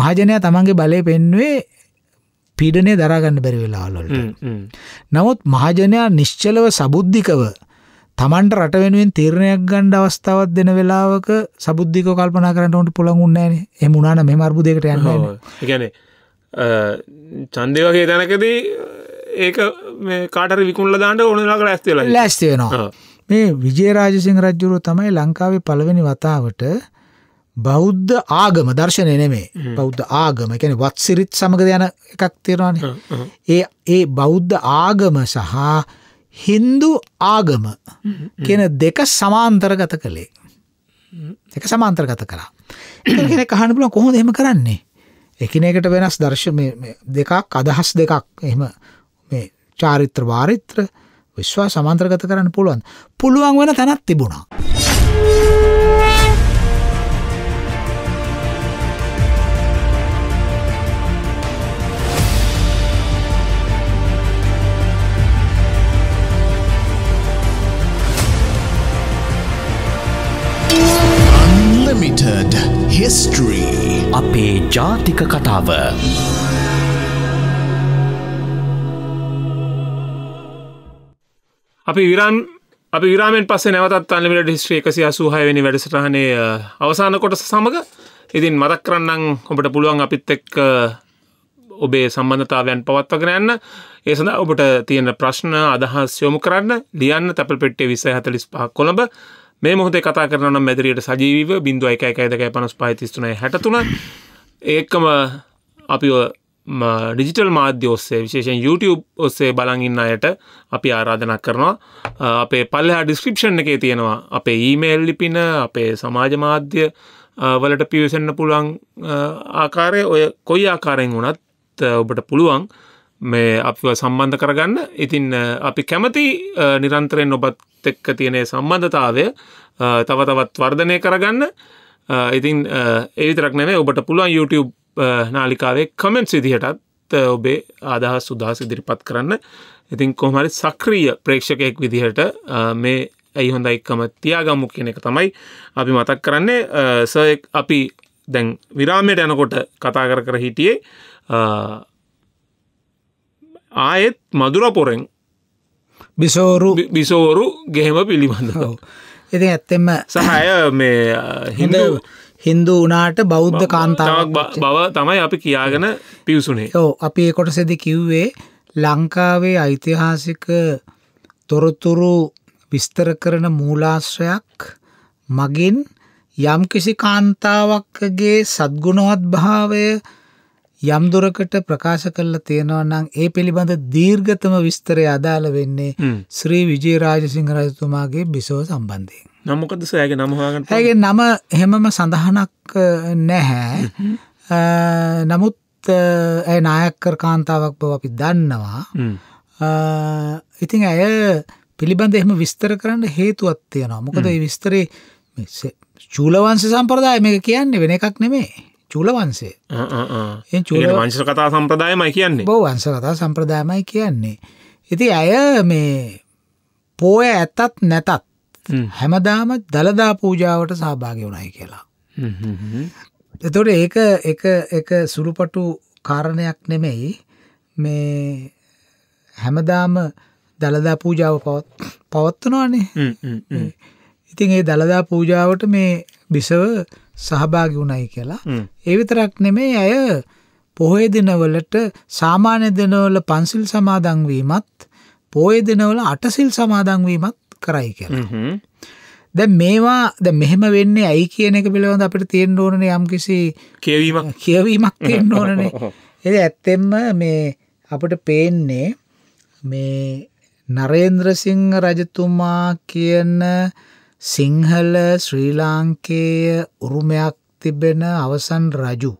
මහජනයා තමන්ගේ බලය පෙන්වේ පීඩනය දරාගන්න බැරි වෙලාවල්ලට. නමුත් මහජනයා නිශ්චලව සබුද්ධිකව තමන්ට රට වෙනුවෙන් තීරණයක් ගණ්ඩ අවස්ථාවත් දෙන වෙලාවක සබුද්ධික කල්පනා කරන්නට පුළඟුන්නෑන එම උනාන මෙ අර්බුදයකට යන්න ගැන චන්දය වගේ තැනකදී ඒක කාටර විකුල්ල දාන්නට ඕනලාකට ඇස්තේලා ලැස්තිවෙනවා මේ විජේරාජසිං රජ්ජුරුව තමයි ලංකාවේ පළවෙනි වතාවට බෞද්ධ ආගම දර්ශනය නෙමේ බෞද්ධ ආගම එකැන වත්සිරිත් සමඟ යන එකක් තෙරවාන ඒ ඒ බෞද්ධ ආගම සහ හින්දු ආගම කියන දෙක සමාන්තරගත කළේ එක සමාන්තරගත කරා එකෙන කහනපුල කොහොද එම කරන්නේ එකනෙකට වෙනස් දර්ශ දෙකක් අදහස් දෙකක් එම මේ චාරිත්‍ර වාරිත්‍ර විශ්වා සමාන්ත්‍රගත කරන්න පුළුවන් පුළුවන් වන තැනත් තිබුණා history අපේ ජාතික කතාව අපි විරන් අපි විරාමෙන් පස්ස නැවතත් අන්ලිමිට හිස්ට්‍රේ එකසි අසූහයවෙනි වැඩසටහනේ අවසාන කොටස සමඟ ඉතින් මතක් කරන්නම් ඔබට පුළුවන් අපිත් එක් ඔබේ සම්බන්ධතාවයන් පවත්වගෙන යන්න ඒ සඳ ඔබට තියෙන ප්‍රශ්න අදහස් යොමු කරන්න ලියන්න තැපල් පෙට්ටේ විසය හතලිස් පහ කොළඹ මේ මොහොද කතා කරන මැදිරියට සජීව බිඳුව එක එක දෙක පනස් පයිතිස්තුනයි හැටතුන ඒකම අපි ඩිජිටල් මාධ්‍ය ඔස්සේ විශේෂෙන් YouTube ඔස්සේ බලඟන්න අයට අපි ආරාධනක් කරනවා අපේ පල්ලහා ඩිස්ක්‍රපෂන් එකේ තියෙනවා අපේ ඊමේල් ලිපින අපේ සමාජ මාධ්‍ය වලට පිවසන්න පුළුවන් ආකාරය ඔය කොයි ආකාරයෙන් වුණත් ඔබට පුළුවන් මේ අපව සම්බන්ධ කරගන්න ඉතින් අපි කැමති නිරන්තරයෙන් ඔබත් එක්ක තියෙන සම්බන්ධතාවය තව තවත් වර්ධනය කරගන්න ඉතින් ඒවිතරක් නෙවේ ඔබට පුළුවන් YouTube නාලිකාවේ කමෙන්ට් සිදිහටත් ඔබේ අදහස් සුදහස් ඉදිරිපත් කරන්න ඉතින් කොහමරි සක්‍රීය ප්‍රේක්ෂකයෙක් විදිහට මේ ඇයි හොඳ එක්කම තියාගම්මු කියන එක තමයි අපි මතක් කරන්නේ සය අපි දැන් විරාමයට යනකොට කතා කර කර හිටියේ ආයෙත් මදුර පොරෙන් බිසෝරු බිසෝරු ගෙහෙම පිළිබඳව. ඉති ඇත්තෙම සහය මේ හිඳ හින්දු වනාට බෞද්ධ කාන්තාවක් බව තමයි අපි කියාගෙන පිවසුනේ ඕ අපි කොට සෙදි කිව්වේ ලංකාවේ ඓතිහාසික තොරතුරු විස්තර කරන මූලාශ්‍රයක් මගින් යම්කිසි කාන්තාවක්ගේ සද්ගුණවත් භාවය යම් දුරකට ප්‍රකාශ කරලා තියෙනවා නම් ඒ පිළිබඳ දීර්ඝතම විස්තරය අදාළ වෙන්නේ ශ්‍රී විජේරාජසිංහ රජතුමාගේ බිසව සම්බන්ධයෙන්. නම් මොකද සෑගේ නම හොයාගන්න? ඇගේ නම හැමම සඳහනක් නැහැ. නමුත් ඇය නායකකර කාන්තාවක් බව අපි දන්නවා. ඉතින් ඇය පිළිබඳ එහෙම විස්තර කරන්න හේතුවක් තියෙනවා. මොකද මේ විස්තරේ චූලවංශ සම්ප්‍රදාය මේක කියන්නේ වෙන එකක් නෙමෙයි. චූලවංශය. ඒ චූල වංශ කතා සම්ප්‍රදායමයි කියන්නේ. බෝ වංශ කතා සම්ප්‍රදායමයි කියන්නේ. ඉතින් අය මේ පෝය ඇතත් නැතත් හැමදාම දළදා පූජාවට සහභාගි වුණයි කියලා. එතොට ඒක එක එක සුළුපටු කාරණයක් නෙමෙයි මේ හැමදාම දළදා පූජාව පවත්වනවානේ ඉතින් ඒ දළදා පූජාවට මේ බිසව සහභාගි වුණයි කියලා ඒ විතරක් නෙමේ ඇය පොහේ දිනවලට සාමාන්‍ය දිනවල පන්සිල් සමාදන් වීමත් පොහේ දිනවල අටසිල් සමාදන් වීමත් කරයි කියලා. දැන් මේවා දැන් මෙහෙම වෙන්නේ ඇයි කියන එක පිළිබඳ අපිට තියෙන්න ඕනනේ යම්කිසි කියවීමක් කියවීමක් තියෙන්න ඕනනේ. ඒ ඇත්තෙන්ම මේ අපිට පේන්නේ මේ නරේන්ද්‍ර සිංහ රජතුමා කියන සිංහල ශ්‍රී ලාංකේය උරුමයක් තිබෙන අවසන් රජු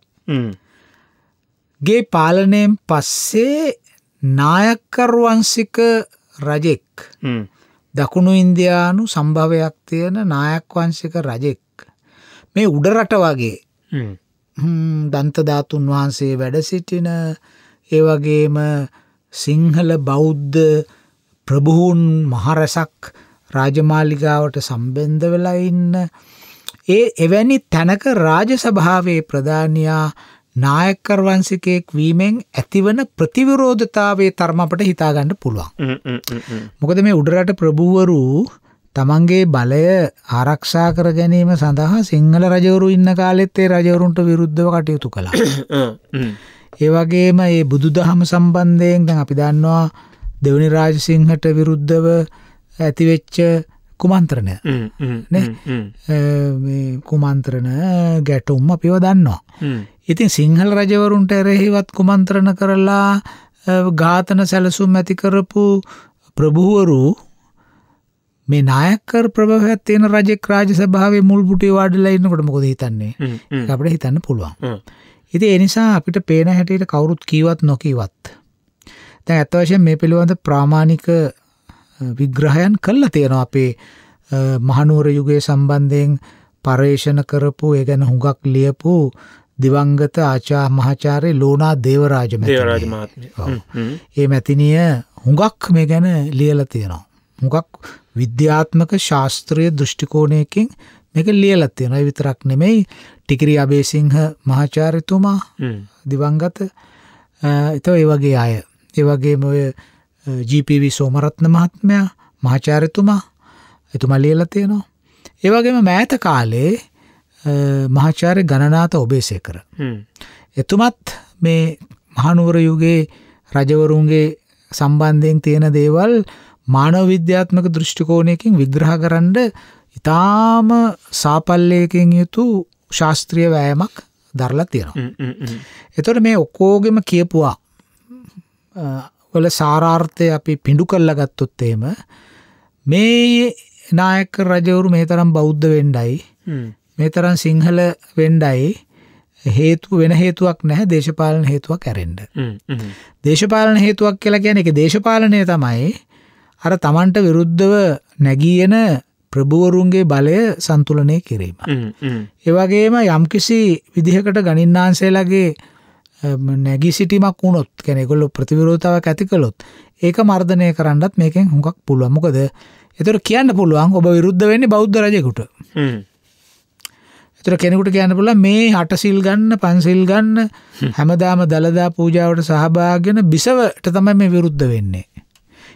ගේ පාලනයෙන් පස්සේ නායක්කර්වන්සික රජෙක් දකුණු ඉන්දයානු සම්භවයක් තියෙන නායක්වංශික රජෙක් මේ උඩරට වගේ දන්තධාතුන් වහන්සේ වැඩ සිටින ඒවගේම සිංහල බෞද්ධ ප්‍රභූන් මහරැසක් රාජමාලිගාවට සම්බන්ධ වෙලා ඉන්න ඒ එවැනි තැනක රාජසභාවේ ප්‍රධානියා නායකර් වංශිකයෙක් වීමෙන් ඇතිවන ප්‍රතිවිරෝධතාවයේ තරම අපට හිතාගන්න පුළුවන්. මොකද මේ උඩරට ප්‍රභූවරු තමන්ගේ බලය ආරක්ෂා කර ගැනීම සඳහා සිංහල රජවරු ඉන්න කාලෙත් ඒ රජවරුන්ට විරුද්ධව කටයුතු කළා. ඒ වගේම ඒ බුදුදහම සම්බන්ධයෙන් දැන් අපි දන්නවා දෙවනි රාජසිංහට විරුද්ධව ඇතිවෙච්ච කුමන්ත්‍රණය කුමන්ත්‍රණ ගැටුම්ම පිව දන්නවා. ඉතින් සිංහල රජවරුන්ට එරෙහිවත් කුමන්ත්‍රණ කරලා ඝාතන සැලසුම් ඇතිකරපු ප්‍රභුවරු මේ නායකර ප්‍රභවයක් තියෙන රජෙක් රාජ සභාවේ මුල් පුටි වාඩිලා ඉන්නකොට මොකද හිතන්නේ? අපිට හිතන්න පුළුවන්. ඉතින් ඒ නිසා අපිට පේන හැටියට කවුරුත් කීවත් නොකීවත් දැන් අත්වශයෙන් මේ පිළිබඳ ප්‍රාමාණික විග්‍රහයන් කල්ල තියෙන අපේ මහනුවර යුගය සම්බන්ධයෙන් පර්ේෂණ කරපු ඒ ගැන හුඟක් ලියපු දිවංගත ආචා මහාචාරය ලෝනා දේවරාජ ඒ මැතිනිය හුඟක් මේ ගැන ලියල තියෙනවා. හුඟක් විද්‍යාත්මක ශාස්ත්‍රය දෘෂ්ටිකෝණයකින් මේක ලියල තියෙන විතරක් නෙමෙයි ටිකිරි අබේසිංහ මහාචාරිතුමා දිවංගත එත ඒ වගේ අය ඒවගේ ඔය ජීපව සෝමරත්න මහත්මයා මහාචාරතුමා එතුම ලියල තියෙනවා. ඒවගේම මෑත කාලේ මහාචාරය ගණනාත ඔබේසය කර. එතුමත් මේ මහනුවර යුගේ රජවරුන්ගේ සම්බන්ධයෙන් තියෙන දේවල් මානව විද්‍යාත්මක දෘෂ්ටිකෝණයකින් විග්‍රහ කරන්න ඉතාම සාපල්ලයකින් යුතු ශාස්ත්‍රීය වෑයමක් දරලා තියෙනවා. එතොට මේ ඔක්කෝගෙම කියපුවා වල සාරාර්ථය අපි පිඩු කල්ල ගත්තොත්තේම මේ නායක රජවරු මේ තරම් බෞද්ධ වෙන්ඩයි මේ තරම් සිංහල වෙන්ඩයි හේතු වෙන හේතුවක් නැහැ දේශපාලන හේතුවක් ඇරෙන්ඩ දේශපාලන හේතුවක් කියලා ගැන එක දේශපාලනය තමයි අර තමන්ට විරුද්ධව නැගීයන ප්‍රභුවරුන්ගේ බලය සන්තුලනය කිරීම. ඒවගේම යම්කිසි විදිහකට ගනින්නාන්සේලාගේ නැගී සිටීමක් වුණොත් කෙනෙගොල්ලො ප්‍රතිවිරෝධාවක් ඇති කළොත් ඒක මර්ධනය කරන්නත් මේකෙන් හුඟක් පුළුවන් මොකද එතර කියන්න පුළුවන් ඔබ විරුද්ධ වෙන්නේ බෞද්ධ රජකුට එතර කෙනෙකුට කියන්න පුළ මේ හටසිල් ගන්න පන්සිල් ගන්න හැමදාම දළදා පූජාවට සහභාගෙන බිසවට තමයි මේ විරුද්ධ වෙන්නේ.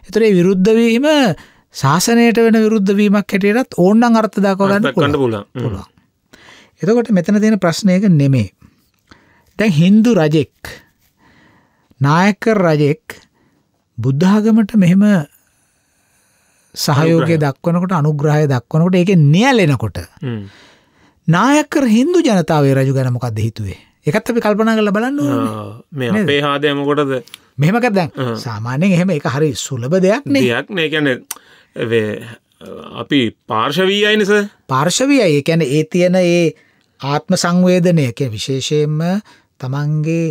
එතරේ විරුද්ධවීම ශාසනයට වෙන විරුද්ධවීමක් හැටියටත් ඕන්නන් අර්ථදාකරන්න පුළුවන් පුළුවන්. එතකොට මෙතන තියෙන ප්‍රශ්නයක නෙමේ දැන් හින්දු රජෙක් නායක රජෙක් බුද්ධාගමට මෙහෙම සහයෝගය දක්වනකොට අනුග්‍රහය දක්වනකොට ඒක නියලෙනකොට නායකර හින්දු ජනතාවේ රජු ගැන මොකක්ද හිතුවේ එකත් අපි කල්පනා කරලා බලන්න මේ අපේ හාදයමකොටද මෙහෙම කර දැන් සාමාන්‍යයෙන් එහෙම එක හරි සුලභ දෙයක් නයක් නේ කියන්නේ අපි පාර්ශවී අයිනිස පාර්ශවී අය ැන ඒ තියෙන ඒ ආත්ම සංවේදනයක විශේෂයෙන්ම තමන්ගේ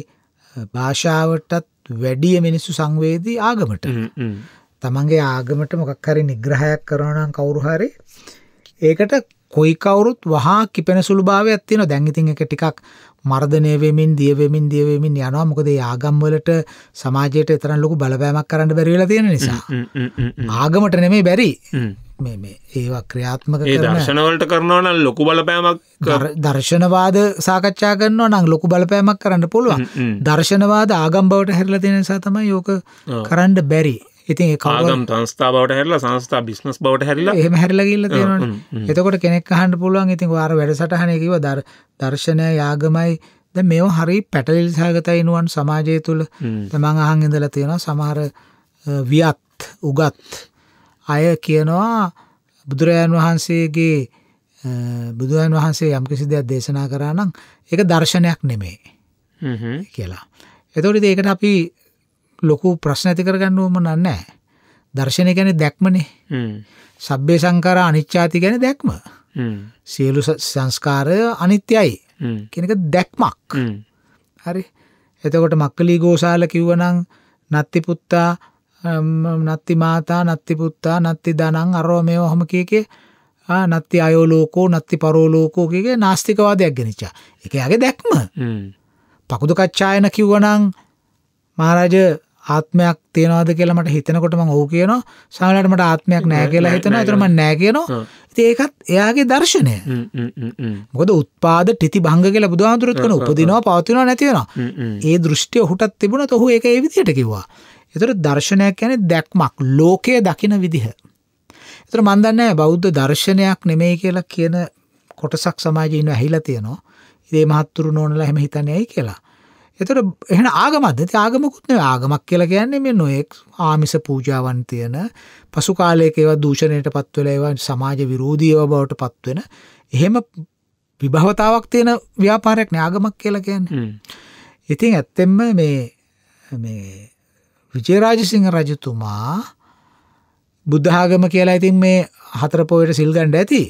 භාෂාවටත් වැඩිය මිනිස්සු සංවේදී ආගමට තමන්ගේ ආගමට මොකක් හරි නිග්‍රහයක් කරනනම් කවුරුහරි ඒකට කොයි කවුරුත් වහා කිපෙන සුළු භාවයක් තියෙන දැන්ඉතින් එක ටිකක් මර්ධනයවෙමින් දියවෙමින් දියවෙමින් යනවා මොකද ආගම්වලට සමාජයට එතරන් ලොකු බලපෑමක් කරන්න බැරිවෙලා තියෙන නිසා ආගමට නෙමේ බැරි ඒවා ක්‍රියාත්මක ඒ දර්ශනවලට කරනවන ලොකු බලපෑමක් දර්ශනවාද සාකච්ඡා කරනවා නම් ලොකු බලපෑමක් කරන්න පුළුවන් දර්ශනවාද ආගම්බවට හැරල දෙන නිසා තමයි යෝක කරන්න බැරි ඉතින් කාගම් තන්ස්ථාවට හැරලා සංස්ථා බිස්නස් බවට හැරලා එහම හැරලගල්ල තියෙනට එතකොට කෙනෙක් අහන්ට පුළුවන් ඉතින් වාර වැඩසටහනයකිව දර් දර්ශනය යාගමයි ද මෙෝ හරි පැටලිල් සහගතයිනුවන් සමාජය තුළ තමන් අහන් ඉඳලා තියෙනවා සමහර වියත් උගත් අය කියනවා බුදුරජාන් වහන්සේගේ බුදුරන් වහන්සේ යම්කිසි දෙයක් දේශනා කරා නම් එක දර්ශනයක් නෙමේ කියලා. එතොටි ඒකට අපි ලොකු ප්‍රශ්න ඇති කරගන්නුවම නන්නෑ. දර්ශනය ගැන දැක්මනේ සබ්බේ සංකාර අනිච්චාති ගැන දැක්ම සියලු සංස්කාරය අනිත්‍යයි කෙනක දැක්මක් හරි එතකොට මක්කලී ගෝසාල කිව්වනං නත්තිපුත්තා නත්ති මාතා නත්ති පුත්තා නත්ති දනං අරෝ මේ ඔහොම කියකේ නත්ති අයෝලෝකෝ නත්ති පරෝලෝකෝ කියගේ නාස්තිකවාදයක් ගෙනනිචා එක යගේ දැක්ම පකුදු කච්ඡායන කිව්වනං මහරජ ආත්මයක් තියෙනවාද කියලා මට හිතනකොට මම ඔව් කියනවා සමහරවිට මට ආත්මයක් නැහැ කියලා හිතනවා ඒතර මම නැහැ කියනවා ඉතින් ඒකත් එයාගේ දර්ශනය මොකද උත්පාද ටිති භංග කියලා බුදුහාමුදුරුවෝ කියන උපදිනවා පවතිනවා නැති වෙනවා hmm, hmm. ඒ දෘෂ්ටිය ඔහුටත් තිබුණත් ඔහු ඒක ඒ විදිහට කිව්වා එතකොට දර්ශනයක් කියන්නේ දැක්මක් ලෝකය දකින විදිහ. එතකොට මම දන්නේ බෞද්ධ දර්ශනයක් නෙමෙයි කියලා කියන කොටසක් සමාජයේ ඉන්න ඇහිලා තියෙනවා. ඉතින් මහත්තුරු නෝනලා එහෙම හිතන්නේ ඇයි කියලා. එතකොට එහෙන ආගමක්ද? ඉතින් ආගමකුත් නෙවෙයි. ආගමක් කියලා කියන්නේ මේ නොඑක් ආමිෂ පූජාවන් තියෙන පසු කාලයක ඒවා දූෂණයටපත් වෙලා ඒවා සමාජ විරෝධීව බවටපත් වෙන එහෙම විභවතාවක් තියෙන ව්‍යාපාරයක් නේ ආගමක් කියලා කියන්නේ. ඉතින් ඇත්තෙන්ම මේ මේ විජේරාජසිංහ රජතුමා බුද්ධාගම කියලා ඉතින් මේ හතර පොයට සිල්ගණ්ඩ ඇති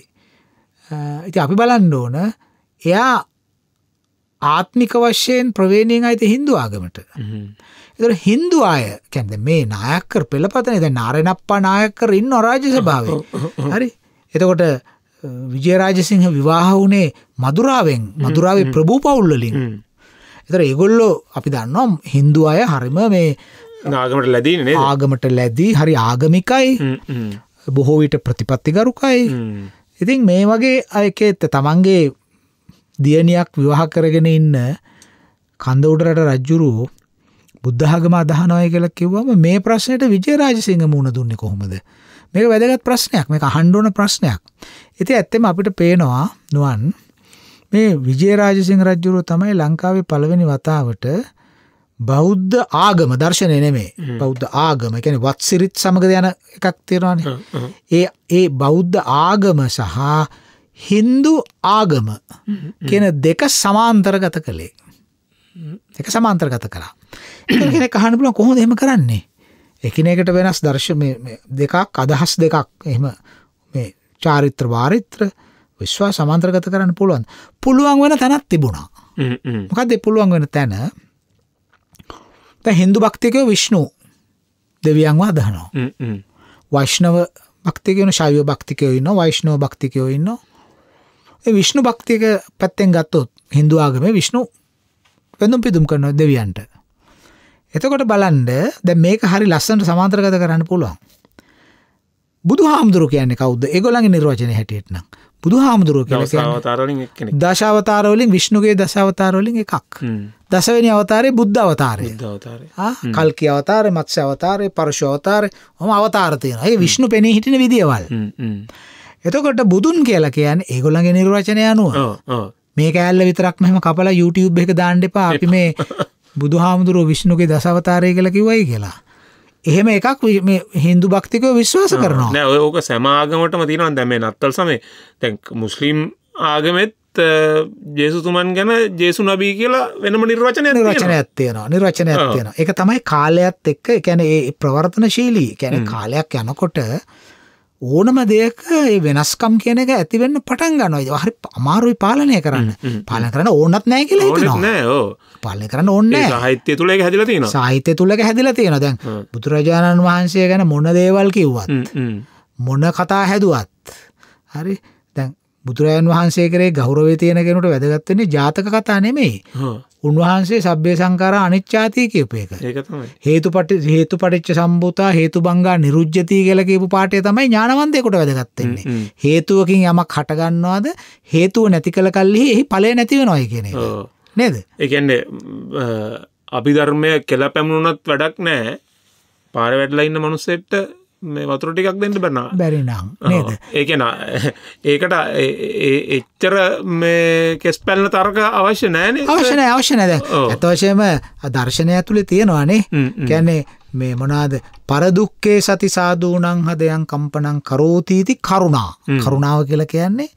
ඉති අපි බලන්න ඕන එයා ආත්මික වශයෙන් ප්‍රවේණයෙන් අයිති හින්දු ආගමට එතර හින්දු අය කැන්ද මේ නායක්කර පෙළපතන ද නාරනප්පා නායක්කර ඉන්න රාජ සභාව හරි එතකොට විජයරාජසිංහ විවාහ වුණේ මදුරාවෙන් මදුරාවේ ප්‍රභූ පවුල්ලලින් එතර ඒගොල්ලෝ අපි දන්නම් හින්දු අය හරිම මේ ආගමට ලැදී ආගමට ලැදී හරි ආගමිකයි බොහෝ විට ප්‍රතිපත්තිගරුකයි ඉතින් මේ වගේ අයකෙත්ත තමන්ගේ දියණයක් විවාහ කරගෙන ඉන්න කඳ උඩරට රජ්ජුරු බුද්ධහගම අදහනය කියලා කිව්වම මේ ප්‍රශ්නයට විජයරාජසිංහ මුණ දුන්නේ කොහොමද මේක වැදගත් ප්‍රශ්නයක් මේ හන්ඩෝන ප්‍රශ්නයක් ඉති ඇත්තෙම අපිට පේනවා නුවන් මේ විජයරාජසිංහ රජ්ජුරුව තමයි ලංකාවේ පළවෙනි වතාවට බෞද්ධ ආගම දර්ශනය නෙමේ බෞද්ධ ආගම එකැන වත්සිරිත් සමඟ යන එකක් තේරවාන ඒ ඒ බෞද්ධ ආගම සහ හින්දු ආගම කියන දෙක සමාන්තරගත කළේ එක සමාන්තරගත කරා එකෙන කහනපුල කොහොද එම කරන්නේ එකනෙකට වෙනස් දර්ශ දෙකක් අදහස් දෙකක් එම මේ චාරිත්‍ර වාරිත්‍ර විශ්වා සමාන්ත්‍රගත කරන්න පුළුවන් පුළුවන් වෙන තැනත් තිබුණා මොකද පුළුවන් වෙන තැන දැන් Hindu භක්තිකයෝ විෂ්ණු දෙවියන්ව අදහනවා. වෛෂ්ණව භක්තිකයෝ ශෛව භක්තිකයෝ ඉන්නවා වෛෂ්ණව භක්තිකයෝ ඉන්නවා. ඒ විෂ්ණු භක්තික පැත්තෙන් ගත්තොත් Hindu ආගමේ විෂ්ණු වෙනුම් පිදුම් කරන දෙවියන්ට. එතකොට බලන්න දැන් මේක හරි ලස්සනට සමාන්තරගත කරන්න පුළුවන්. බුදුහාමුදුරු කියන්නේ කවුද? ඒගොල්ලන්ගේ නිර්වචනය හැටියට නම්. බුදු හාමුදුරුව කියලතාරලින් දශාවතාරවලින් විශ්ණුගේ දශාවතාරවලින් එකක් දසවැනි අවතාරය බුද්ධ අවතාරය කල්කි අවතාරය මත්ස්‍ය අවතාරය පරශෝවතාරය හොම අවතාරතයන ඒ විශ්ණු පෙනී හිටින විදිියවල් එතකොට බුදුන් කියලා කියන්න ඒගොල්ලගේ නිර්වචනය අනුව මේ කෑල්ල විතරක් මෙම කපලා YouTube එක දාණ්ඩ එපා අපි මේ බුදු හාමුදුරුව විශ්ණුගේ දසවතාරය කියලා කිවයි කියලා එහෙම එකක් හින්දු භක්තිකය විශ්වාස කරනවා නෑ ඕක සැමාගමටම තියෙනවා දැම නත්තල් සමේ තැන් මුස්ලිම් ආගමෙත් ජේසුතුමන් ගැන ජේසු නබී කියලා වෙනම නිර්වචනය නිර්වචන ඇත්තියනවා නිර්වචන ඇත්තියෙන එක තමයි කාලයක්ත් එක්ක එකැන ඒ ප්‍රවර්තන ශීලී කැන කාලයක් යනකොට ඕනම දෙයක ඒ වෙනස්කම් කියන එක ඇතිවෙන්න පටන් ගන්නවා. හරි අමාරුයි පාලනය කරන්න. පාලන කරන්න ඕනත් නැහැ කියලා හිතනවා. පාලනය කරන්න ඕනේ නැහැ. සාහිත්‍ය තුල ඒක හැදිලා තියෙනවා. සාහිත්‍ය තුල ඒක හැදිලා තියෙනවා. දැන් බුදුරජාණන් වහන්සේ ගැන මොන දේවල් කිව්වත් මොන කතා හැදුවත් හරි බුදුරජාන් වහන්සේ කරේ ගෞරවේ තියෙන කෙනට වැදගත්වන්නේ ජාතක කතා නෙමෙයි උන්වහන්සේ සබ්‍ය සංකාර අනිච්චාතිය කියපයක හේතු පට හේතු පටිච්ච සම්බූතා හේතු බංගා නිරුජ්ජතිය කියලා කියපු පාටය තමයි ඥානවන්තයකොට වැදගත්තෙන්නේ හේතුවකින් යමක් හටගන්නවාද හේතුව නැති කළ කල්ලි එහි පලය නැතිව නොය කියෙන නේද එකන්නේ අපි ධර්මය කෙලා පැමුණුනත් වැඩක් නෑ පාර වැඩලා ඉන්න මනුස්සෙට්ට මේ වතුර ටිකක් දෙන්න බැන්නා බැරිනම් නේද ඒකන ඒකට එච්චර මේ කෙස් පැල්න තර්ක අවශ්‍ය නෑන අවශ්‍යන අවශ්‍යනද ඇතවශයම දර්ශනය ඇතුළේ තියෙනවානේ කැන්නේ මේ මොනාද පරදුක්කේ සති සාධූනං හදයන් කම්පනං කරෝතීති කරුණා කරුණාව කියල කියන්නේ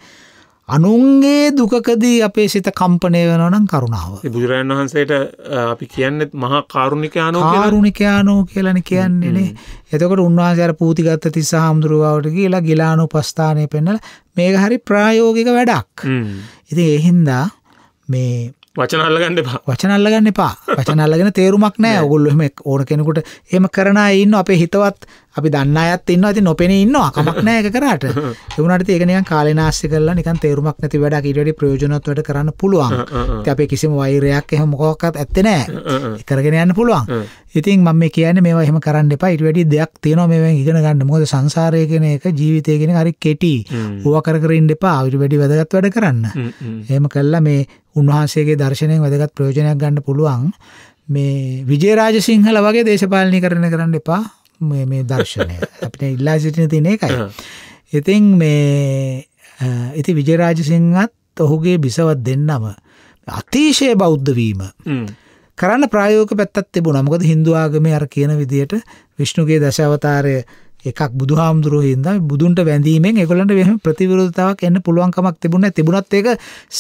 අනුන්ගේ දුකකදී අපේ සිත කම්පනය වෙනනම් කරුණාව. බුදුරජන් වහන්සේට අපි කියන්නෙත් මහා කාරුණිකයානෝ කාරුණිකයානෝ කියලන කියන්නේනේ. එතකොට උන්වහන්සේර පූතිගත්ත තිස්ස හාමුදුරුවාවට කියලා ගිලානු පස්ථානය පෙන්නල මේක හරි ප්‍රායෝගික වැඩක්. ඉතින් එහින්දා මේ වචනල්ලගන්න එපා වචනල්ලගන්න එපා වචනල්ලගෙන තේරුමක් නෑ ඔගොල්ලො එහෙම ඕන කෙනෙකුට එහෙම කරන අය ඉන්න අපේ හිතවත් අපි දන්න අයත් ඉන්නවා ඉතින් නොපෙනී ඉන්නවා කමක් නෑ ඒක කරාට ඒ වුණාට ඒක නිකන් කාලේනාස්ති කරලා නිකන් තේරුමක් නැති වැඩක් ඊට වැඩි ප්‍රයෝජනවත් වැඩ කරන්න පුළුවන් ඉතින් අපේ කිසිම වෛරයක් එහෙම මොකක්වත් ඇත්තේ නෑ කරගෙන යන්න පුළුවන් ඉතින් මම මේ කියන්නේ මේවා එහෙම කරන්න එපා ඊට වැඩි දෙයක් තියෙනවා මේවෙන් ඉගෙන ගන්න මොකද සංසාරය කියන එක ජීවිතය කියන හරි කෙටි ඌව කර කර ඉන්න එපා ඊට වැඩි වැදගත් වැඩ කරන්න එහෙම කළා මේ උන්වහන්සේගේ දර්ශනයෙන් වැදගත් ප්‍රයෝජනයක් ගන්න පුළුවන් මේ විජේරාජ සිංහල වගේ දේශපාලනය කරන කරන්න එපා මේ දර්ශනය අපිට ඉල්ලා සිටින තින එකයි. ඉතින් මේ ඉති විජරාජ සිංහත් ඔහුගේ බිසවත් දෙන්නම අතිශය බෞද්ධවීම කරන්න ප්‍රයෝක පැත්තත් තිබුණ නමුකද හින්දු ආගමේ අර කියන විදියට විෂ්ණුගේ දශවතාරය එකක් බුදුහාමුදුරුවෝ හින්දා බුදුන්ට වැඳීමෙන් ඒගොල්ලන්ට වෙන ප්‍රතිවිරුද්ධතාවක් එන්න පුළුවන්කමක් තිබුණේ තිබුණත් ඒක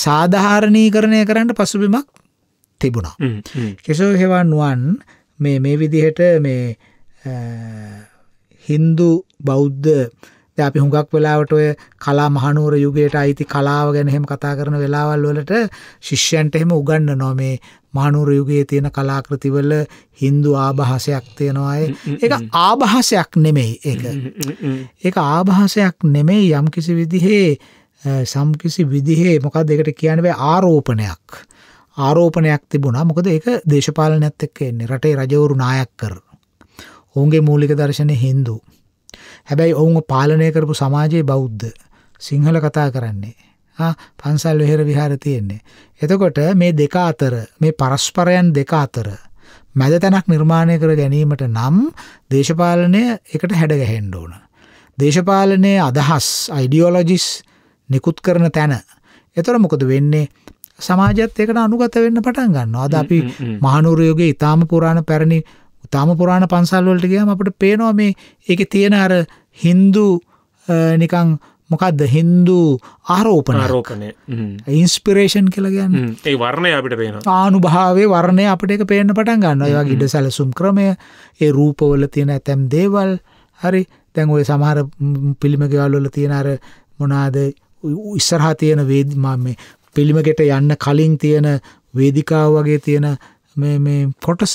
සාධාරණීකරණය කරන්න පසුබිමක් තිබුණා. කෙසෝ හේවන් නුවන් මේ මේ විදිහට මේ Hindu බෞද්ධ දැන් අපි හුඟක් වෙලාවට ඔය කලා මහනුවර යුගයට අයිති කලාව ගැන එහෙම කතා කරන වෙලාවල් වලට ශිෂ්‍යයන්ට එහෙම උගන්වනවා මේ මහනුවර යුගයේ තියෙන කලාකෘතිවල Hindu ආභාසයක් තියෙනවා ඒක ආභාසයක් නෙමෙයි ඒක. ඒක ආභාසයක් නෙමෙයි යම්කිසි විදිහේ සම්කිසි විදිහේ මොකක්ද ඒකට කියන්නේ බෑ ආරෝපණයක්. ආරෝපණයක් තිබුණා මොකද ඒක දේශපාලනයත් එක්ක එන්නේ රටේ රජවරු නායක කර. ඔවුන්ගේ මූලික දර්ශනය Hindu. හැබැයි ඔවුන් පාලනය කරපු සමාජයේ බෞද්ධ සිංහල කතා කරන්නේ. පන්සල් වෙහෙර විහාර තියෙන්නේ. එතකොට මේ දෙක අතර මේ පරස්පරයන් දෙක අතර මැද තැනක් නිර්මාණය කර ගැනීමට නම් දේශපාලනය එකට හැඩගැහෙන්ඩ ඕන. දේශපාලනය අදහස් අයිඩියෝලොජිස් නිකුත් කරන තැන. එතොර මොකද වෙන්නේ සමාජත් එකට අනුගත වෙන්න පටන් ගන්න අද අපි මහනුරයෝගේ ඉතාම පුරාණ පැරණි තාම පුරාණ පන්සල් වලට ගියාම අපිට පේනවා මේ ඒකේ තියෙන අර Hindu නිකන් මොකක්ද Hindu ආරෝපණ ආරෝපණය ඉන්ස්පිරේෂන් කියලා කියන්නේ ඒ වර්ණය අපිට පේනවා ආනුභාවයේ වර්ණය අපිට ඒක පේන්න පටන් ගන්නවා ඒ වගේ ඉඩ සැලසුම් ක්‍රමය ඒ රූපවල තියෙන ඇතම් දේවල් හරි දැන් ඔය සමහර පිළිම ගෙවල් වල තියෙන අර මොනවාද ඉස්සරහා තියෙන වේදි මම පිළිමකට යන්න කලින් තියෙන වේදිකාව වගේ තියෙන මේ මේ කොටස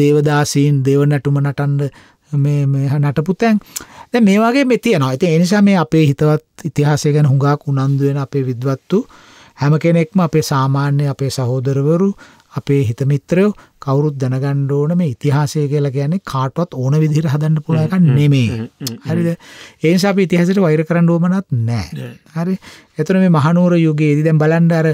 දේවදාසීන් දෙව නැටුම නටන්ඩ මේ නටපුතැන් දැ මේ වගේ මෙ තියනවා ඇති එනිසා මේ අපේ හිතවත් ඉතිහාසය ගැන හුඟක් උනන්දුවෙන අපේ විද්වත්තු හැම කෙනෙක්ම අපේ සාමාන්‍ය අපේ සහෝදරවරු අපේ හිතමිත්‍රයෝ කවුරුත් දැනගණ්ඩ ඕන මේ ඉතිහාසය කියලා ගැන කාටවත් ඕන විදිර හදන්න පුළාක නෙමේ හරිද ඒ අපි ඉතිහසට වෛර කරන්න ඕමනත් නෑ හරි එතන මේ මහනුවර යුගයේදී දැන් බලන්ඩ අර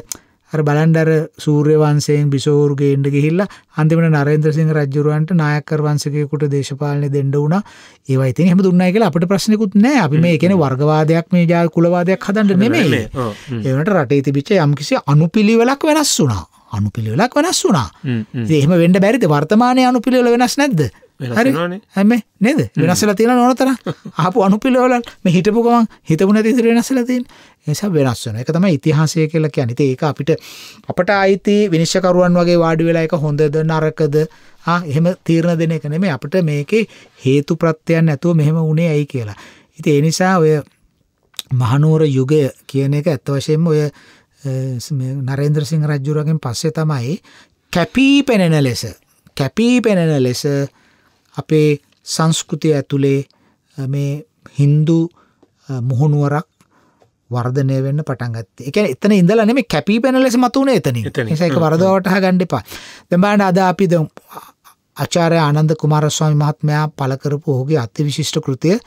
අර බලන්ඩර සූර්ය වංශයෙන් බිසෝරු ගේන්න ගිහිල්ලා අන්තිමට නරේන්ද්‍ර සිංහ රජුරවන්ට නායකකර වංශිකයෙකුට දේශපාලනේ දෙන්න වුණා. ඒවා ඉතින් එහෙම දුන්නයි කියලා අපිට ප්‍රශ්නකුත් නැහැ. අපි මේ කියන්නේ වර්ගවාදයක් මේ ජාති කුලවාදයක් හදන්න නෙමෙයි. ඒ වුණාට රටේ තිබිච්ච යම්කිසි අනුපිළිවෙලක් වෙනස් වුණා. අනුපිළිවෙලක් වෙනස් වුණා. ඉතින් එහෙම වෙන්න බැරිද? වර්තමානයේ අනුපිළිවෙල වෙනස් නැද්ද? හැම නේද වෙනස්සලා තියෙන නොනතර ආපු අනුපිළවලල් මේ හිටපු ගමන් හිතපු නැති ඉතිරි වෙනස්සලා තියෙන. නිසා වෙනස් වෙනවා. ඒක තමයි ඉතිහාසය කියලා කියන්නේ. ඉතින් ඒක අපිට අපට ආйти විනිශ්චයකරුවන් වගේ වාඩි වෙලා ඒක හොඳද නරකද ආ එහෙම තීරණ දෙන එක නෙමෙයි අපිට මේකේ හේතු ප්‍රත්‍යයන් නැතුව මෙහෙම වුණේ ඇයි කියලා. ඉතින් ඒ නිසා ඔය මහනුවර යුගය කියන එක ඇත්ත වශයෙන්ම ඔය නරේන්ද්‍ර සිංහ රජුරගෙන් පස්සේ තමයි කැපී පෙනෙන ලෙස කැපී පෙනෙන ලෙස අපේ සංස්කෘතිය ඇතුළේ මේ හින්දු මුහුණුවරක් වර්ධනය වෙන්න පටන්ගත් එක එතන ඉඳල නෙම කැපි පැනලෙස මතුවන එතන ඒක වරදවට ගණ්ඩිපා දෙබාට අද අපි ද අචාරය ආනන්ද කුමාරස්වාමි මහත්මයා පලකරපු හෝගේ අති විශිෂ්ට කෘතිය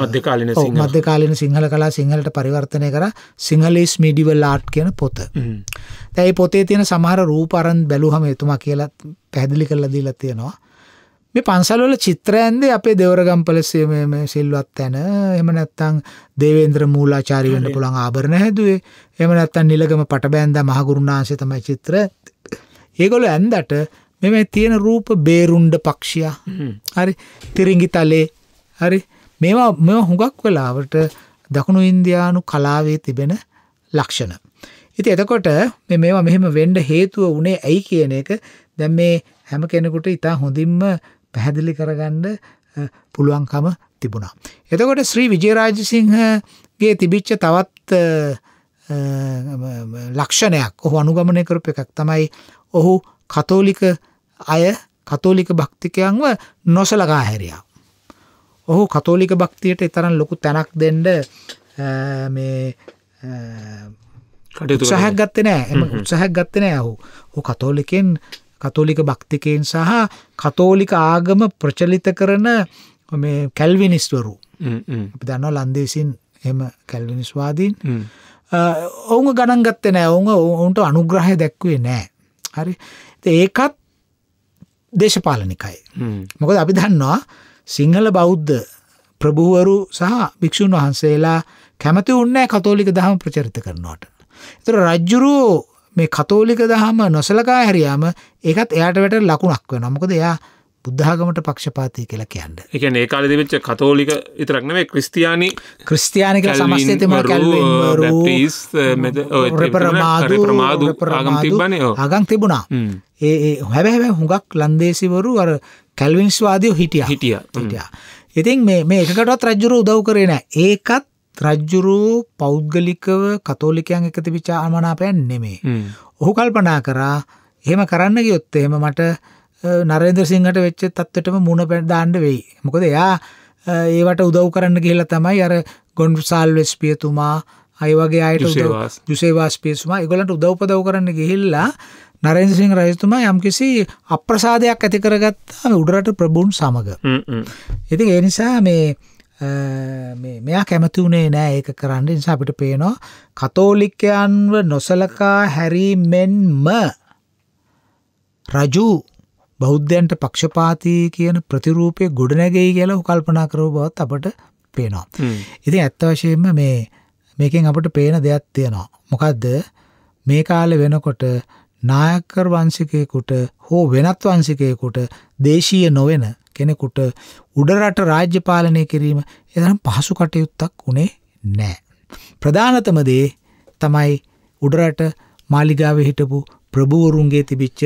මධ්‍යකාලන මධ්‍යකාලන සිංහල කලා සිංහලට පරිවර්තනය කර සිංහලස් මිඩිවල් ආට් කියන පොත තැයි පොතේ තියෙන සමහර රූපරන් බැලුහම එතුමා කියලා පැදිලි කරලා දීලා තියෙනවා මේ පන්සල්වල චිත්‍රයන්ද අපේ දෙවරගම්පල සිල්වත් තැන එහෙම නැත්නම් දේවේන්ද්‍ර මූලාචාර්ය වෙන්න පුළුවන් ආභරණ හැදුවේ එහෙම නැත්නම් නිලගම පටබෑන්දා මහගුරුනාංශය තමයි චිත්‍ර ඒගොල්ලෝ ඇඳට මේ තියෙන රූප බේරුණ්ඩ පක්ෂියා හරි තිරිඟිතලේ හරි මේවා මේවා හුඟක් වෙලාවට දකුණු ඉන්දියානු කලාවේ තිබෙන ලක්ෂණ ඉති එතකොට මේ මේවා මෙහෙම වෙන්ඩ හේතුව වනේ ඇයි කියන එක දැම් මේ හැම කෙනෙකුට ඉතා හොඳින්ම පැහැදිලි කරගන්න පුළුවන්කම තිබුණා. එතකොට ශ්‍රී විජයරාජසිංහගේ තිබිච්ච තවත් ලක්ෂණයක් ඔහු අනුගමනය කරපු එකක් තමයි ඔහු කතෝලික අය කතෝලික භක්තිකයන්ව නොසලකා හැරයා. ඔහු කතෝලික භක්තියට එතරම් ලොකු තැනක් දෙන්ඩ මේ සහක් ගත්තනෑ එම උත්සහක් ගත්තනෑ ඔහු හෝ කතෝලිකෙන් කතෝලික භක්තිකයෙන් සහ කතෝලික ආගම ප්‍රචලිත කරන මේ කැල්විනිස්වරු අපි දන්න ලන්දේසින් එම කැල්විනිස්වාදීන් ඔවුන් ගණන්ගත්ත නෑ ඔවුන් ඔවුන්ට අනුග්‍රහය දැක්වේ නෑ හරි ඒකත් දේශපාලනිකයි මොකද අපි දන්නවා සිංහල බෞද්ධ ප්‍රභූවරු සහ භික්‍ෂූන් වහන්සේලා කැමති උන්නෑ කතෝලික දහම ප්‍රචරිත කරනවට. එතර රජ්ජුරූ මේ කතෝලික දහම නොසලකා හැරියාම ඒකත් එයාට වැට ලකුණක් වෙනවා. මොකද එයා බුද්ධාගමට පක්ෂපාතී කියලා කියන්න. ඒ කියන්නේ ඒ කාලේ තිබිච්ච කතෝලික විතරක් නෙවෙයි ක්‍රිස්තියානි ක්‍රිස්තියානි කියලා සමස්තය තමයි කැල්වින් වරු ආගම් තිබුණා. ඒ ඒ හැබැයි හැබැයි හුඟක් ලන්දේසිවරු අර කැල්වින්ස් වාදියෝ හිටියා. හිටියා. හිටියා. ඉතින් මේ මේ එකකටවත් රජුර උදව් කරේ නැහැ. ඒකත් රජ්ජුරූ පෞද්ගලිකව කතෝලිකයන් එකති විචාමනාපයන් නෙමේ. ඔහු කල්පනා කරා එහෙම කරන්න ගියොත් එහෙම මට නරේන්ද්‍ර සිංහට වෙච්ච තත්වටම මුණ පැඩාන්ඩ වෙයි. මොකද එයා ඒවට උදව් කරන්න කියලා තමයි අර ගොන්ඩුසාල් වෙස්පියතුමා අයවගේ අයට ජුසේවාස් පියසුමා එගොලට උදව්පදව් කරන්න ගිහිල්ලා නරේන්ද්‍ර සිංහ රජතුමා යම්කිසි අප්‍රසාදයක් ඇති කරගත්තා උඩරට ප්‍රබුන් සමඟ. ඉතින් ඒ නිසා මේ මෙයා කැමතිවුණේ නෑ ඒක කරන්න නිසා අපිට පේනවා කතෝලිකයන්ව නොසලකා හැරීමෙන්ම රජු බෞද්ධයන්ට පක්ෂපාතිී කියන ප්‍රතිරූපය ගොඩනැගෙයි කියලා උකල්පනා කරව බවත් අපට පේනවා. ඉතින් ඇත්ත වශයෙන්ම මේ මේකෙන් අපට පේන දෙයක් තියෙනවා. මොකක්ද මේ කාලෙ වෙනකොට නායකර් වංසිකයකුට හෝ වෙනත් වංසිකයකුට දේශීය නොවෙන කෙනෙකුට උඩරට රාජ්‍ය පාලනය කිරීම එතරම් පහසු කටයුත්තක් උනේ නෑ. ප්‍රධානතම දේ තමයි උඩරට මාලිගාවේ හිටපු ප්‍රභූවරුන්ගේ තිබිච්ච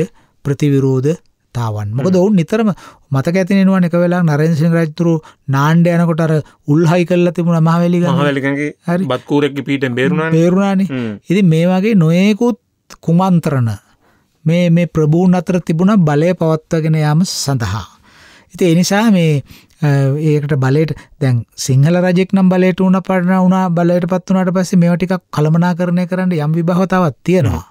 ප්‍රතිවිරෝධ තාවන් මොකද ඔවුන් නිතරම මතක ඇතිනෙනවා එක වෙලා නරෙන්සිං රජතුරු නාණ්ඩ යනකොට අර උල්හයි කරලා තිබුණා මහවැලි මහවැලි හරි බත්කූරෙක්ගේ පීටෙන් බේරුණා බේරුණානේ ඉතින් මේ වගේ නොයෙකුත් කුමන්ත්‍රණ මේ මේ ප්‍රභූන් අතර තිබුණ බලය පවත්වාගෙන යාම සඳහා ඉතින් ඒ නිසා මේ ඒකට බලයට දැන් සිංහල රජෙක් නම් බලයට වුණ පටන වුණා බලයටපත් වුණාට පස්සේ මේවා ටිකක් කළමනාකරණය කරන්න යම් විභව තවත් තියෙනවා.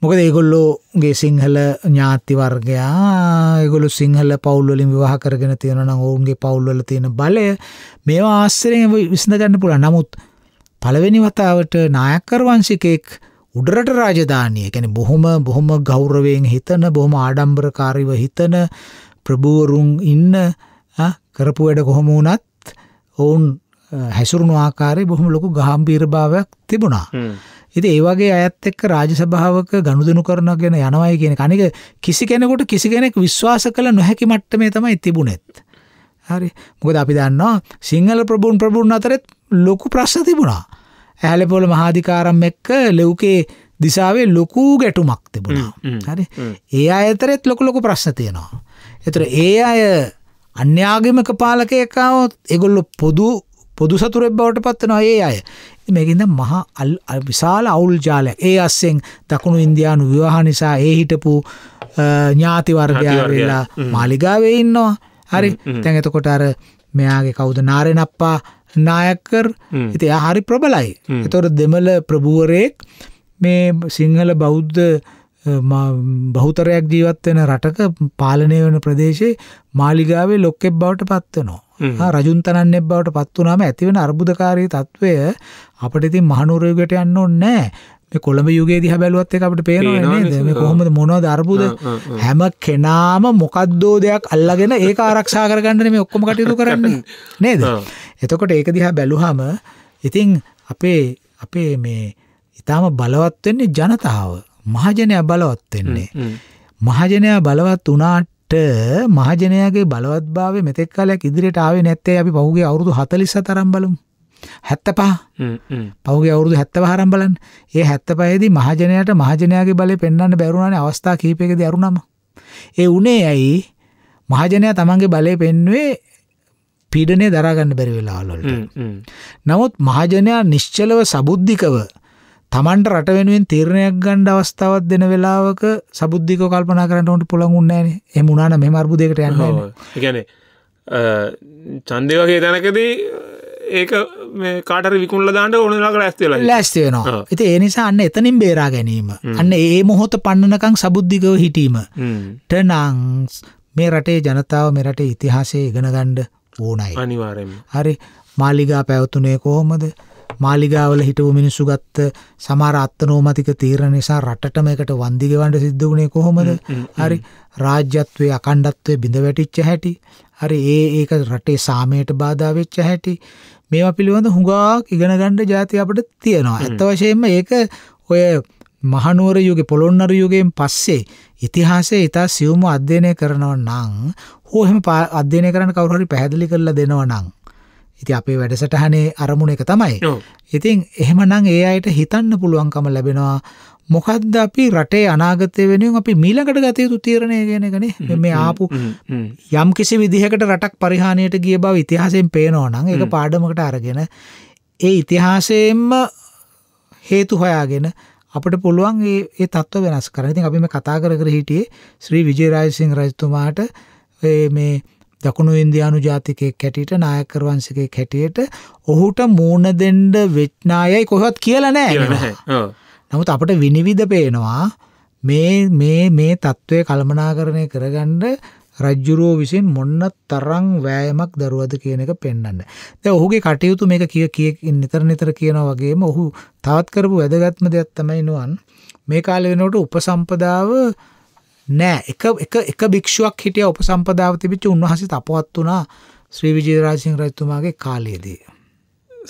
මොකද ඒගොල්ලෝගේ සිංහල ඥාති වර්ගයා ඒගොල්ලෝ සිංහල පවුල් වලින් විවාහ කරගෙන තියෙනවා නම් ඔවුන්ගේ පවුල් වල තියෙන බලය මේවා ආශ්‍රයෙන් විසඳ ගන්න පුළුවන්. නමුත් පළවෙනි වතාවට නායක්කර වංශිකෙක් උඩරට රාජධානිය කියන්නේ බොහොම බොහොම ගෞරවයෙන් හිතන බොහොම ආඩම්බරකාරීව හිතන ප්‍රභූවරුන් ඉන්න කරපු වැඩ කොහොම වුණත් ඔවුන් හැසුරුණු ආකාරය බොහොම ලොකු ගහම්පීර භාවයක් තිබුණා. ඉතින් ඒ වගේ අයත් එක්ක රාජසභාවක ගනුදෙනු කරන ගැන යනවයි කියන කණික කිසි කෙනෙකුට කිසි කෙනෙක් විශ්වාස කළ නොහැකි මට්ටමේ තමයි තිබුණෙත්. හරි. මොකද අපි දන්නවා සිංහල ප්‍රභූන් ප්‍රභූන් අතරෙත් ලොකු ප්‍රශ්න තිබුණා. ඇහැලපොළ මහාධිකාරම් එක්ක ලෙව්කේ දිසාවේ ලොකු ගැටුමක් තිබුණා. හරි. ඒ අතරෙත් ලොකු ලොකු ප්‍රශ්න තියෙනවා. එතර ඒ අය අන්‍යාගමක පාලකයකාවත් එගොල්ලො පොදු පොදු සතුරෙ බවට පත්වනවා ඒ අය මේකින්ද මහා අල් විශාල අවුල් ජාලයක් ඒ අස්සෙන් දකුණු ඉන්දයානු විවාහ නිසා ඒ හිටපු ඥාතිවර්ගයා වෙලා මාලිගාවේ ඉන්නවා හරි තැන් එතකොට අර මෙයාගේ කවුද නාරෙන අප්පා නායක්කර් ඉති හරි ප්‍රබලයි එතොට දෙමල ප්‍රභුවරයෙක් මේ සිංහල බෞද්ධ බහුතරයක් ජීවත් වෙන රටක පාලනය වන ප්‍රදේශයේ මාලිගාවේ ලොක්කෙක් බවට පත්වනවා. රජුන් තනන්නෙක් බවට පත් වුණාම ඇතිවෙන අර්බුදකාරී තත්වය අපිට ඉතින් මහනුවරයකට යන්න ඕනේ නැහැ. මේ කොළඹ යුගයේ දිහා බැලුවත් එක අපිට පේනවනේ නේද? මේ කොහොමද මොනවද අර්බුද හැම කෙනාම මොකද්දෝ දෙයක් අල්ලගෙන ඒක ආරක්ෂා කරගන්නනේ මේ ඔක්කොම කටයුතු කරන්නේ. නේද? එතකොට ඒක දිහා බැලුවාම ඉතින් අපේ අපේ මේ ඊටාම බලවත් වෙන්නේ ජනතාව. මහජනයා බලවත් වෙන්නේ. මහජනයා බලවත් වනාට මහජනයාගේ බලවත්භාව මෙතෙක් කලයක් ඉදිරියට ආවේ නැත්තේ අපි පහුගේ අවුරුදු හතලිස්ස තරම් බලමු. හැත්තපා පහුගේ අවුරුදු හැත්තව හරම් බලන්න ඒ හැත්ත පයේදී මහජනයට මහජනයාගේ බලය පෙන්න්න බැරුණනේ අවස්ථා කීපයකද අරුණම. ඒ උනේ ඇයි මහජනයා තමන්ගේ බලය පෙන්වේ පීඩනය දරාගන්න බැරි වෙලාවලට. නමුත් මහජනයා නිශ්චලව සබුද්ධිකව තමන්ට රට වෙනුවෙන් තීරණයක් ගන්න අවස්ථාවක් දෙන වෙලාවක සබුද්ධිකව කල්පනා කරන්න උන්ට පුළුවන් නැහැ. එහෙම වුණා නම් මෙහෙම අර්බුදයකට යන්නේ නැහැ. ඒ කියන්නේ ඡන්දේ වගේ තැනකදී ඒක කාටර විකුල්ල දාන්නට ඕනලාකට ඇස්තිවෙලා ලැස්ති වෙනවා ඇති ඒ නිසා අන්න එතනින් බේරා ගැනීම අන්න ඒ මොහොත පන්නනකං සබුද්ධිකව හිටීම ටනං මේ රටේ ජනතාව මෙරට ඉතිහාසේ ඉගෙනගණ්ඩ ඕනයි අනිවාරෙන් හරි මාලිගා පැවතුනේ කොහොමද මාලිගාවල හිටව මිනිස්සු ගත්ත සමහර අත්නෝමතික තීරණ නිසා රටට මේකට වන්දි ගෙවන්න සිද්ධ වුණේ කොහොමද? හරි රාජ්‍යත්වයේ අඛණ්ඩත්වයේ බිඳ වැටිච්ච හැටි. හරි ඒ ඒක රටේ සාමයට බාධා වෙච්ච හැටි. මේවා පිළිබඳ හුඟක් ඉගෙන ගන්න જાති අපිට තියෙනවා. අත්ත වශයෙන්ම ඒක ඔය මහනුවර යුගේ පොළොන්නරු යුගයෙන් පස්සේ ඉතිහාසය ඉතා සියුම අධ්‍යයනය කරනව නම් හෝ එහෙම අධ්‍යයනය කරන්න කවුරු හරි පැහැදිලි කරලා දෙනව නම් ඉති අපේ වැඩසටහනේ අරමුණ එක තමයි. ඉතින් එහෙමනං ඒ අයට හිතන්න පුළුවන්කම ලැබෙනවා මොකක්ද අපි රටේ අනාගතය වෙනුවෙන් අපි මීලකට ගතයුතු තීරණය ගෙනගෙන මේ ආපු යම් කිසි විදිහකට රටක් පරිහානියට ගිය බව ඉතිහාසයෙන් පේනෝනං එක පාඩමකට අරගෙන ඒ ඉතිහාසයෙන්ම හේතු හොයාගෙන අපට පුළුවන් ඒ තත්ව වෙනස් කරනතින් අපි මේ කතා කර කර හිටියේ ශ්‍රී විජේරාජසිං රජතුමාට මේ දකුණු ඉන්දයානු ජාතිකය කැටියට නායකරවංශකය කැටියට ඔහුට මූුණ දෙන්ඩ වෙච්නායයි කොහත් කියල නෑ නමුත් අපට විනිවිධ පේනවා මේ මේ මේ තත්ත්වය කළමනාකරණය කරගණ්ඩ රජ්ජුරෝ විසින් මොන්න තරං වෑයමක් දරුවද කියන එක පෙන්න්න. ද ඔහුගේ කටයුතු මේක කිය කිය නිතර නිතර කියන වගේම ඔහු තවත් කරපු වැදගත්ම දෙයක් තමයි නුවන් මේ කාල වෙනට උපසම්පදාව නෑ එක එක එක භික්ෂුවක් හිටිය උපසම්පදාව තිබිච්ච උන්වහන්සේ තපවත් වුණා ශ්‍රී විජේරාජසිංහ රජතුමාගේ කාලයේදී.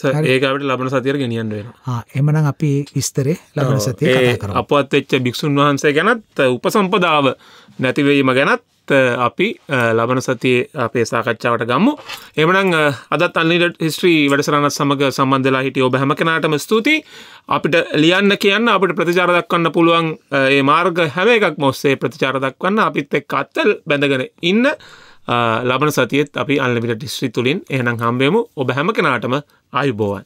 ඒකට ලබන සතියට ගෙනියන්න වෙනවා. එමනම් අපි විස්තරේ ලබන සතියේ කතා කරමු. අපවත් වෙච්ච භික්ෂුන් වහන්සේ ගැනත් උපසම්පදාව නැතිවීම ගැනත් ඒත් අපි ලබන සතියේ අපේ සාකච්ඡාවට ගම්මු එමනං අදත් අන්නිට හිස්ත්‍රී වැඩසරනත් සමඟ සම්බන්ධලා හිටිය ඔබ හැම කෙනාටම ස්තුති අපිට ලියන්න කියන්න අපට ප්‍රතිචාර දක්වන්න පුළුවන් ඒ මාර්ග හැම එකක් මොස්සේ ප්‍රතිචාර දක්වන්න අපිත් එක් අත්තල් බැඳගෙන ඉන්න ලබන සතියත් අපි අල්ලිට ඩිස්ත්‍රී තුළින් එහනම් හම්බේමු ඔබ හැම කෙනාටම අයුබෝවන්